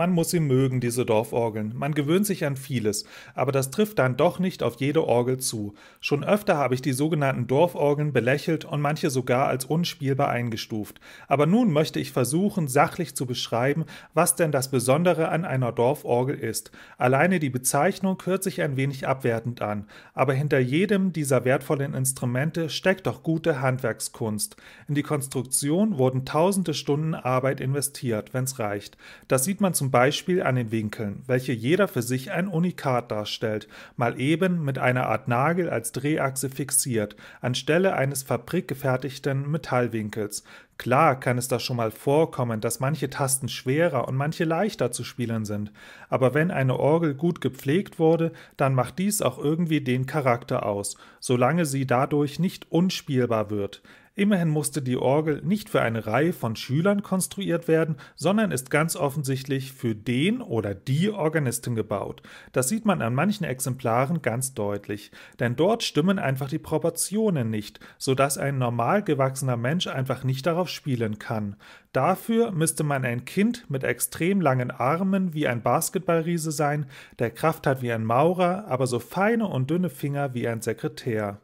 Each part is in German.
Man muss sie mögen, diese Dorforgeln. Man gewöhnt sich an vieles, aber das trifft dann doch nicht auf jede Orgel zu. Schon öfter habe ich die sogenannten Dorforgeln belächelt und manche sogar als unspielbar eingestuft. Aber nun möchte ich versuchen, sachlich zu beschreiben, was denn das Besondere an einer Dorforgel ist. Alleine die Bezeichnung hört sich ein wenig abwertend an, aber hinter jedem dieser wertvollen Instrumente steckt doch gute Handwerkskunst. In die Konstruktion wurden tausende Stunden Arbeit investiert, wenn's reicht. Das sieht man zum Beispiel an den Winkeln, welche jeder für sich ein Unikat darstellt, mal eben mit einer Art Nagel als Drehachse fixiert, anstelle eines fabrikgefertigten Metallwinkels. Klar kann es da schon mal vorkommen, dass manche Tasten schwerer und manche leichter zu spielen sind, aber wenn eine Orgel gut gepflegt wurde, dann macht dies auch irgendwie den Charakter aus, solange sie dadurch nicht unspielbar wird. Immerhin musste die Orgel nicht für eine Reihe von Schülern konstruiert werden, sondern ist ganz offensichtlich für den oder die Organistin gebaut. Das sieht man an manchen Exemplaren ganz deutlich, denn dort stimmen einfach die Proportionen nicht, sodass ein normal gewachsener Mensch einfach nicht darauf spielen kann. Dafür müsste man ein Kind mit extrem langen Armen wie ein Basketballriese sein, der Kraft hat wie ein Maurer, aber so feine und dünne Finger wie ein Sekretär.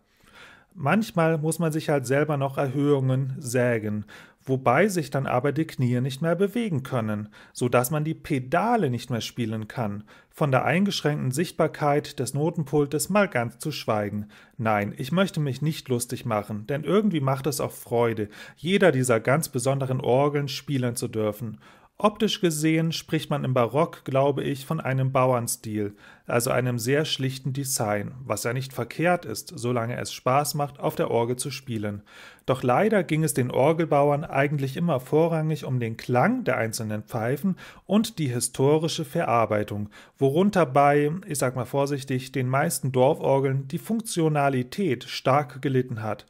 Manchmal muss man sich halt selber noch Erhöhungen sägen, wobei sich dann aber die Knie nicht mehr bewegen können, sodass man die Pedale nicht mehr spielen kann, von der eingeschränkten Sichtbarkeit des Notenpultes mal ganz zu schweigen. Nein, ich möchte mich nicht lustig machen, denn irgendwie macht es auch Freude, jeder dieser ganz besonderen Orgeln spielen zu dürfen, Optisch gesehen spricht man im Barock, glaube ich, von einem Bauernstil, also einem sehr schlichten Design, was ja nicht verkehrt ist, solange es Spaß macht, auf der Orgel zu spielen. Doch leider ging es den Orgelbauern eigentlich immer vorrangig um den Klang der einzelnen Pfeifen und die historische Verarbeitung, worunter bei, ich sag mal vorsichtig, den meisten Dorforgeln die Funktionalität stark gelitten hat.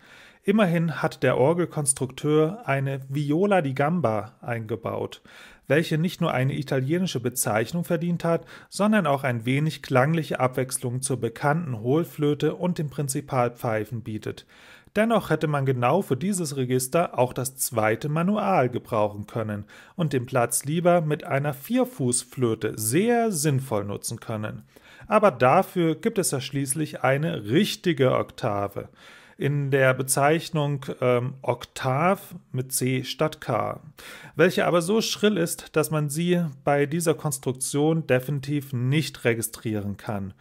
Immerhin hat der Orgelkonstrukteur eine Viola di Gamba eingebaut, welche nicht nur eine italienische Bezeichnung verdient hat, sondern auch ein wenig klangliche Abwechslung zur bekannten Hohlflöte und den Prinzipalpfeifen bietet. Dennoch hätte man genau für dieses Register auch das zweite Manual gebrauchen können und den Platz lieber mit einer Vierfußflöte sehr sinnvoll nutzen können. Aber dafür gibt es ja schließlich eine richtige Oktave in der Bezeichnung ähm, Oktav mit C statt K, welche aber so schrill ist, dass man sie bei dieser Konstruktion definitiv nicht registrieren kann.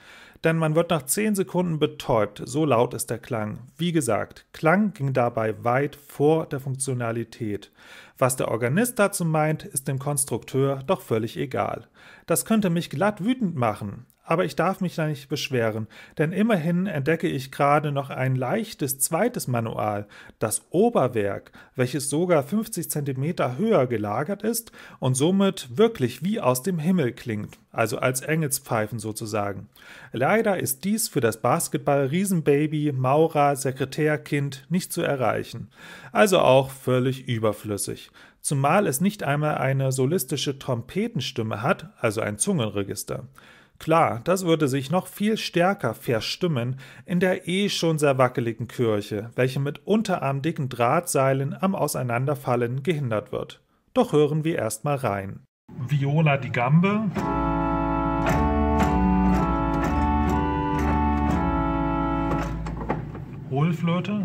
Denn man wird nach 10 Sekunden betäubt, so laut ist der Klang. Wie gesagt, Klang ging dabei weit vor der Funktionalität. Was der Organist dazu meint, ist dem Konstrukteur doch völlig egal. Das könnte mich glatt wütend machen, aber ich darf mich da nicht beschweren, denn immerhin entdecke ich gerade noch ein leichtes zweites Manual, das Oberwerk, welches sogar 50 cm höher gelagert ist und somit wirklich wie aus dem Himmel klingt also als Engelspfeifen sozusagen. Leider ist dies für das Basketball-Riesenbaby, Maurer, Sekretärkind nicht zu erreichen, also auch völlig überflüssig, zumal es nicht einmal eine solistische Trompetenstimme hat, also ein Zungenregister. Klar, das würde sich noch viel stärker verstimmen in der eh schon sehr wackeligen Kirche, welche mit unterarmdicken Drahtseilen am Auseinanderfallen gehindert wird. Doch hören wir erstmal rein. Viola di Gambe. Hohlflöte.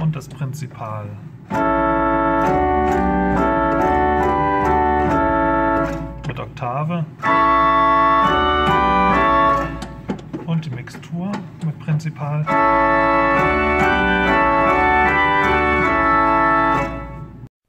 Und das Prinzipal. Mit Oktave. Und die Mixtur mit Prinzipal.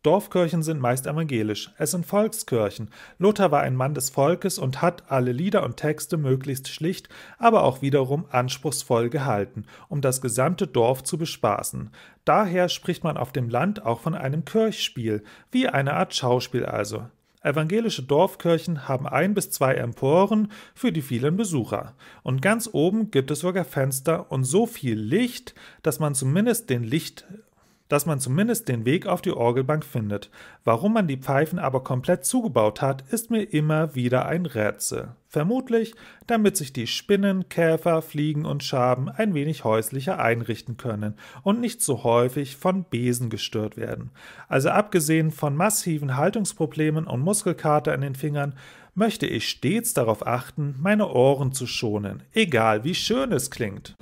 Dorfkirchen sind meist evangelisch, es sind Volkskirchen. Luther war ein Mann des Volkes und hat alle Lieder und Texte möglichst schlicht, aber auch wiederum anspruchsvoll gehalten, um das gesamte Dorf zu bespaßen. Daher spricht man auf dem Land auch von einem Kirchspiel, wie eine Art Schauspiel also. Evangelische Dorfkirchen haben ein bis zwei Emporen für die vielen Besucher. Und ganz oben gibt es sogar Fenster und so viel Licht, dass man zumindest den Licht dass man zumindest den Weg auf die Orgelbank findet. Warum man die Pfeifen aber komplett zugebaut hat, ist mir immer wieder ein Rätsel. Vermutlich, damit sich die Spinnen, Käfer, Fliegen und Schaben ein wenig häuslicher einrichten können und nicht so häufig von Besen gestört werden. Also abgesehen von massiven Haltungsproblemen und Muskelkater in den Fingern, möchte ich stets darauf achten, meine Ohren zu schonen, egal wie schön es klingt.